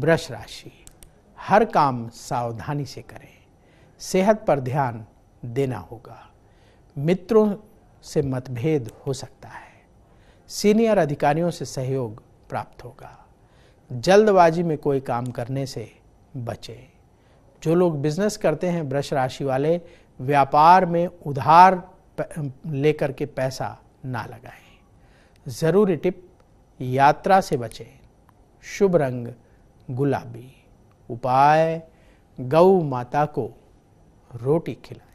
वृष राशि हर काम सावधानी से करें सेहत पर ध्यान देना होगा मित्रों से मतभेद हो सकता है सीनियर अधिकारियों से सहयोग प्राप्त होगा जल्दबाजी में कोई काम करने से बचें जो लोग बिजनेस करते हैं वृष राशि वाले व्यापार में उधार लेकर के पैसा ना लगाएं ज़रूरी टिप यात्रा से बचें शुभ रंग गुलाबी उपाय गौ माता को रोटी खिलाए